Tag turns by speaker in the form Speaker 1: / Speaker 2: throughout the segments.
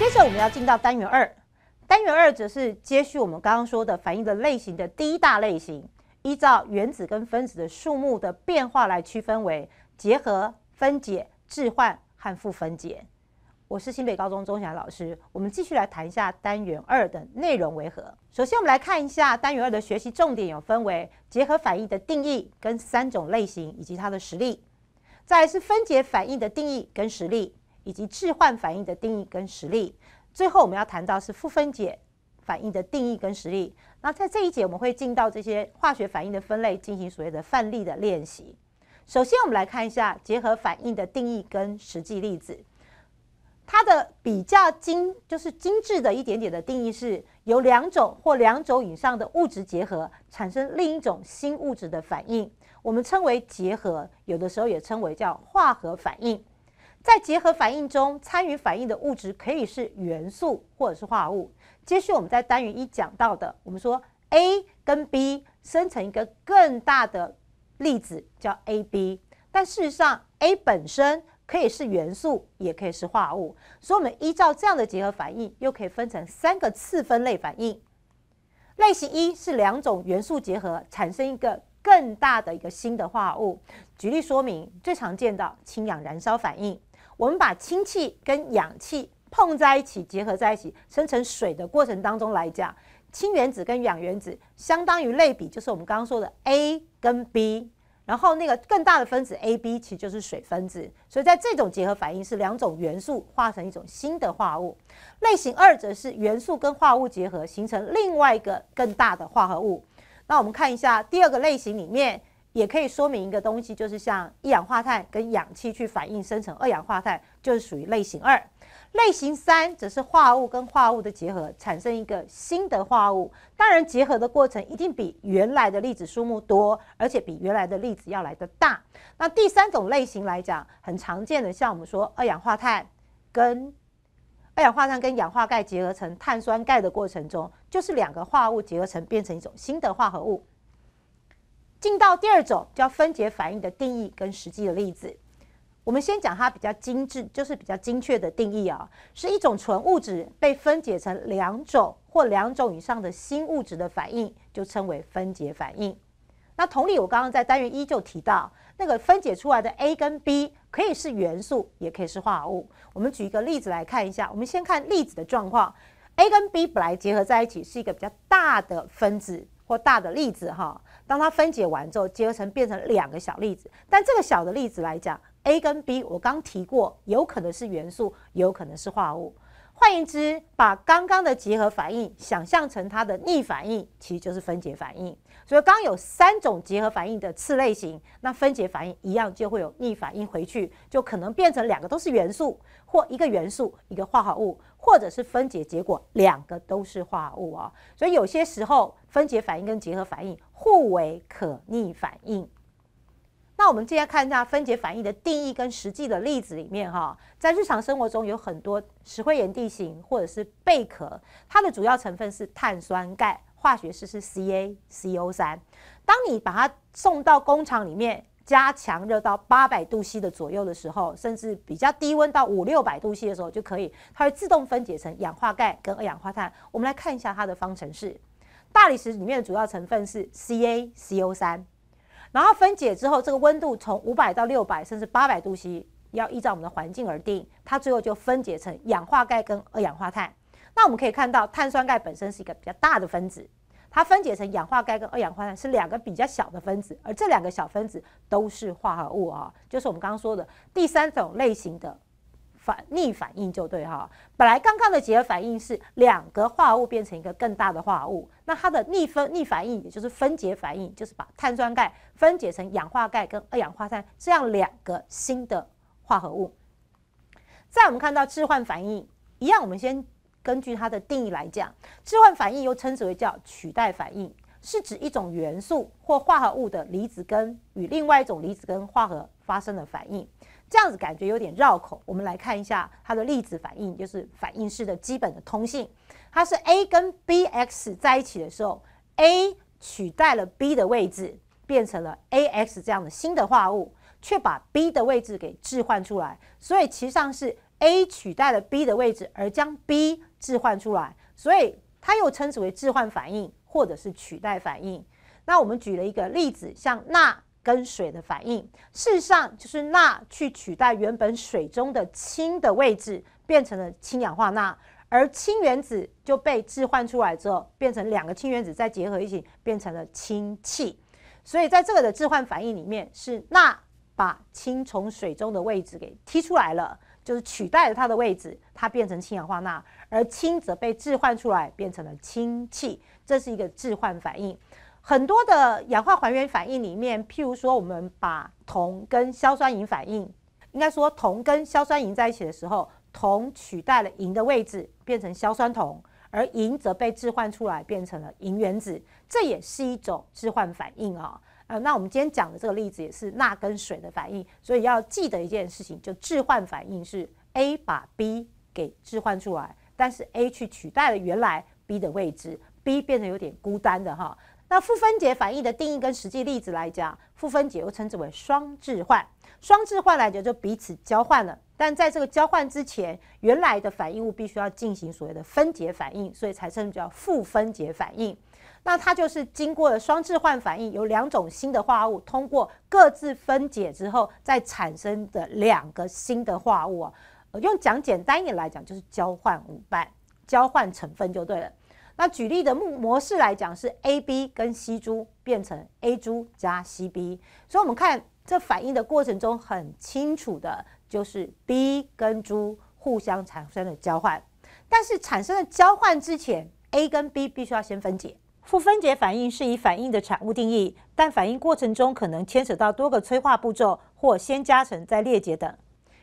Speaker 1: 接着我们要进到单元二，单元二则是接续我们刚刚说的反应的类型的第一大类型，依照原子跟分子的数目的变化来区分为结合、分解、置换和复分解。我是新北高中钟祥老师，我们继续来谈一下单元二的内容为何。首先，我们来看一下单元二的学习重点有分为结合反应的定义跟三种类型以及它的实例，再是分解反应的定义跟实例。以及置换反应的定义跟实例，最后我们要谈到是复分解反应的定义跟实例。那在这一节，我们会进到这些化学反应的分类，进行所谓的范例的练习。首先，我们来看一下结合反应的定义跟实际例子。它的比较精，就是精致的一点点的定义，是由两种或两种以上的物质结合，产生另一种新物质的反应，我们称为结合，有的时候也称为叫化合反应。在结合反应中，参与反应的物质可以是元素或者是化合物。接续我们在单元一讲到的，我们说 A 跟 B 生成一个更大的粒子叫 AB。但事实上，A 本身可以是元素，也可以是化合物。所以，我们依照这样的结合反应，又可以分成三个次分类反应。类型一是两种元素结合产生一个更大的一个新的化合物。举例说明，最常见的氢氧燃烧反应。我们把氢气跟氧气碰在一起，结合在一起生成水的过程当中来讲，氢原子跟氧原子相当于类比，就是我们刚刚说的 A 跟 B，然后那个更大的分子 AB 其实就是水分子。所以在这种结合反应是两种元素化成一种新的化合物。类型二则是元素跟化合物结合形成另外一个更大的化合物。那我们看一下第二个类型里面。也可以说明一个东西，就是像一氧化碳跟氧气去反应生成二氧化碳，就是属于类型二。类型三则是化物跟化物的结合，产生一个新的化合物。当然，结合的过程一定比原来的粒子数目多，而且比原来的粒子要来的大。那第三种类型来讲，很常见的，像我们说二氧化碳跟二氧化碳跟氧化钙结合成碳酸钙的过程中，就是两个化物结合成变成一种新的化合物。进到第二种叫分解反应的定义跟实际的例子，我们先讲它比较精致，就是比较精确的定义啊，是一种纯物质被分解成两种或两种以上的新物质的反应，就称为分解反应。那同理，我刚刚在单元一就提到，那个分解出来的 A 跟 B 可以是元素，也可以是化合物。我们举一个例子来看一下。我们先看粒子的状况，A 跟 B 本来结合在一起是一个比较大的分子或大的粒子哈。当它分解完之后，结合成变成两个小粒子。但这个小的粒子来讲，A 跟 B，我刚提过，有可能是元素，有可能是化合物。换言之，把刚刚的结合反应想象成它的逆反应，其实就是分解反应。所以刚有三种结合反应的次类型，那分解反应一样就会有逆反应回去，就可能变成两个都是元素，或一个元素一个化合物。或者是分解结果，两个都是化合物哦。所以有些时候分解反应跟结合反应互为可逆反应。那我们接下来看一下分解反应的定义跟实际的例子里面哈，在日常生活中有很多石灰岩地形或者是贝壳，它的主要成分是碳酸钙，化学式是 CaCO 三。当你把它送到工厂里面。加强热到八百度 C 的左右的时候，甚至比较低温到五六百度 C 的时候就可以，它会自动分解成氧化钙跟二氧化碳。我们来看一下它的方程式。大理石里面的主要成分是 CaCO 三，然后分解之后，这个温度从五百到六百，甚至八百度 C，要依照我们的环境而定。它最后就分解成氧化钙跟二氧化碳。那我们可以看到，碳酸钙本身是一个比较大的分子。它分解成氧化钙跟二氧化碳是两个比较小的分子，而这两个小分子都是化合物啊，就是我们刚刚说的第三种类型的反逆反应就对哈。本来刚刚的结合反应是两个化合物变成一个更大的化合物，那它的逆分逆反应也就是分解反应，就是把碳酸钙分解成氧化钙跟二氧化碳这样两个新的化合物。在我们看到置换反应一样，我们先。根据它的定义来讲，置换反应又称之为叫取代反应，是指一种元素或化合物的离子根与另外一种离子根化合发生的反应。这样子感觉有点绕口，我们来看一下它的粒子反应，就是反应式的基本的通性。它是 A 跟 BX 在一起的时候，A 取代了 B 的位置，变成了 AX 这样的新的化合物，却把 B 的位置给置换出来。所以实上是 A 取代了 B 的位置，而将 B。置换出来，所以它又称之为置换反应，或者是取代反应。那我们举了一个例子，像钠跟水的反应，事实上就是钠去取代原本水中的氢的位置，变成了氢氧化钠，而氢原子就被置换出来之后，变成两个氢原子再结合一起，变成了氢气。所以在这个的置换反应里面，是钠把氢从水中的位置给踢出来了。就是取代了它的位置，它变成氢氧化钠，而氢则被置换出来，变成了氢气。这是一个置换反应。很多的氧化还原反应里面，譬如说我们把铜跟硝酸银反应，应该说铜跟硝酸银在一起的时候，铜取代了银的位置，变成硝酸铜，而银则被置换出来，变成了银原子。这也是一种置换反应啊。呃，那我们今天讲的这个例子也是钠跟水的反应，所以要记得一件事情，就置换反应是 A 把 B 给置换出来，但是 A 去取代了原来 B 的位置，B 变得有点孤单的哈。那复分解反应的定义跟实际例子来讲，复分解又称之为双置换，双置换来讲就彼此交换了，但在这个交换之前，原来的反应物必须要进行所谓的分解反应，所以才称叫复分解反应。那它就是经过了双置换反应，有两种新的化合物通过各自分解之后，再产生的两个新的化合物啊。用讲简单一点来讲，就是交换物伴、交换成分就对了。那举例的目模式来讲是 A B 跟 C 珠变成 A 珠加 C B，所以我们看这反应的过程中很清楚的就是 B 跟珠互相产生了交换，但是产生了交换之前，A 跟 B 必须要先分解。负分解反应是以反应的产物定义，但反应过程中可能牵扯到多个催化步骤，或先加成再裂解等。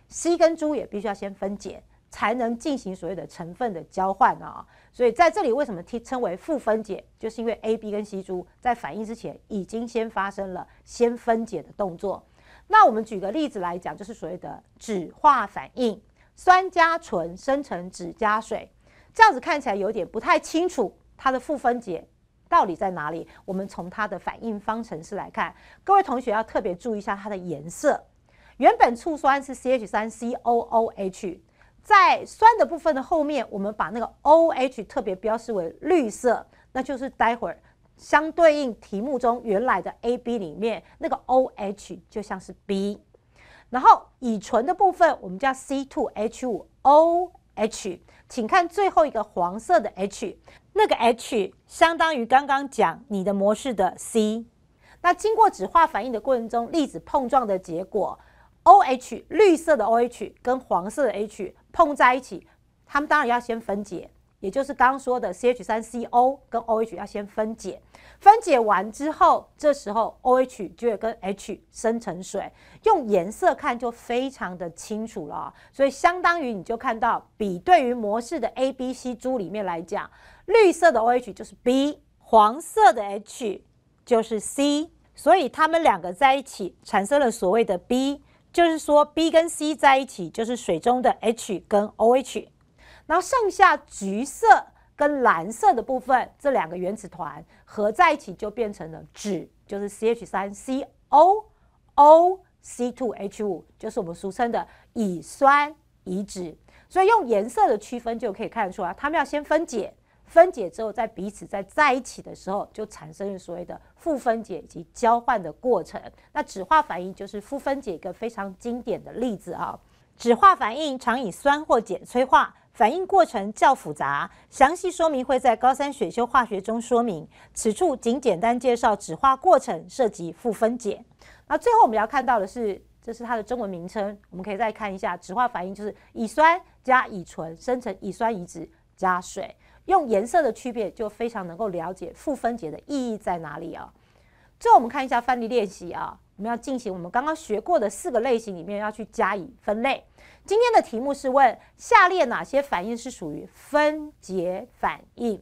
Speaker 1: C 跟 Z 也必须要先分解，才能进行所谓的成分的交换啊。所以在这里为什么称称为负分解？就是因为 A、B 跟 C、Z 在反应之前已经先发生了先分解的动作。那我们举个例子来讲，就是所谓的酯化反应，酸加醇生成酯加水。这样子看起来有点不太清楚它的负分解。到底在哪里？我们从它的反应方程式来看，各位同学要特别注意一下它的颜色。原本醋酸是 CH 三 COOH，在酸的部分的后面，我们把那个 OH 特别标示为绿色，那就是待会儿相对应题目中原来的 AB 里面那个 OH 就像是 B。然后乙醇的部分，我们叫 C two H 五 OH，请看最后一个黄色的 H。那个 H 相当于刚刚讲你的模式的 C，那经过酯化反应的过程中，粒子碰撞的结果，OH 绿色的 OH 跟黄色的 H 碰在一起，它们当然要先分解。也就是刚刚说的 CH 三 CO 跟 OH 要先分解，分解完之后，这时候 OH 就会跟 H 生成水，用颜色看就非常的清楚了。所以相当于你就看到，比对于模式的 A、B、C 珠里面来讲，绿色的 OH 就是 B，黄色的 H 就是 C，所以它们两个在一起产生了所谓的 B，就是说 B 跟 C 在一起就是水中的 H 跟 OH。然后剩下橘色跟蓝色的部分，这两个原子团合在一起就变成了酯，就是 C H 三 C O O C two H 五，就是我们俗称的乙酸乙酯。所以用颜色的区分就可以看出来，它们要先分解，分解之后在彼此在在一起的时候，就产生所谓的复分解以及交换的过程。那酯化反应就是复分解一个非常经典的例子啊。酯化反应常以酸或碱催化。反应过程较复杂，详细说明会在高三选修化学中说明。此处仅简单介绍酯化过程涉及复分解。那最后我们要看到的是，这是它的中文名称。我们可以再看一下酯化反应，就是乙酸加乙醇生成乙酸乙酯加水。用颜色的区别就非常能够了解复分解的意义在哪里啊。最后我们看一下范例练习啊。我们要进行我们刚刚学过的四个类型里面要去加以分类。今天的题目是问下列哪些反应是属于分解反应？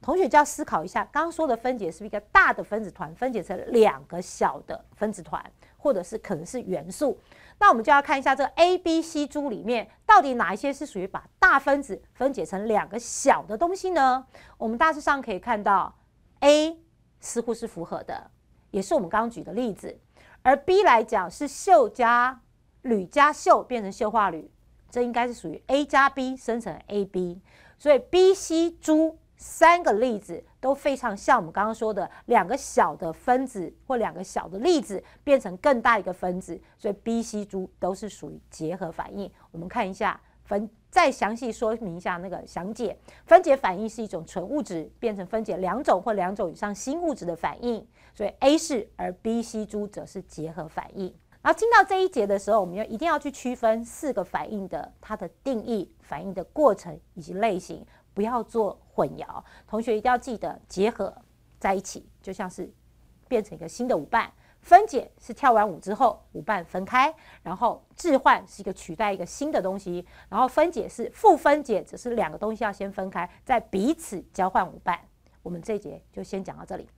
Speaker 1: 同学就要思考一下，刚刚说的分解是不是一个大的分子团分解成两个小的分子团，或者是可能是元素？那我们就要看一下这个 A、B、C d 里面到底哪一些是属于把大分子分解成两个小的东西呢？我们大致上可以看到 A 似乎是符合的，也是我们刚刚举的例子。而 B 来讲是溴加铝加溴变成溴化铝，这应该是属于 A 加 B 生成 AB，所以 B C 猪三个例子都非常像我们刚刚说的两个小的分子或两个小的粒子变成更大一个分子，所以 B C 猪都是属于结合反应。我们看一下分。再详细说明一下那个详解，分解反应是一种纯物质变成分解两种或两种以上新物质的反应，所以 A 是，而 B、C、猪则是结合反应。然后进到这一节的时候，我们要一定要去区分四个反应的它的定义、反应的过程以及类型，不要做混淆。同学一定要记得结合在一起，就像是变成一个新的舞伴。分解是跳完舞之后舞伴分开，然后置换是一个取代一个新的东西，然后分解是复分解，只是两个东西要先分开，再彼此交换舞伴。我们这节就先讲到这里。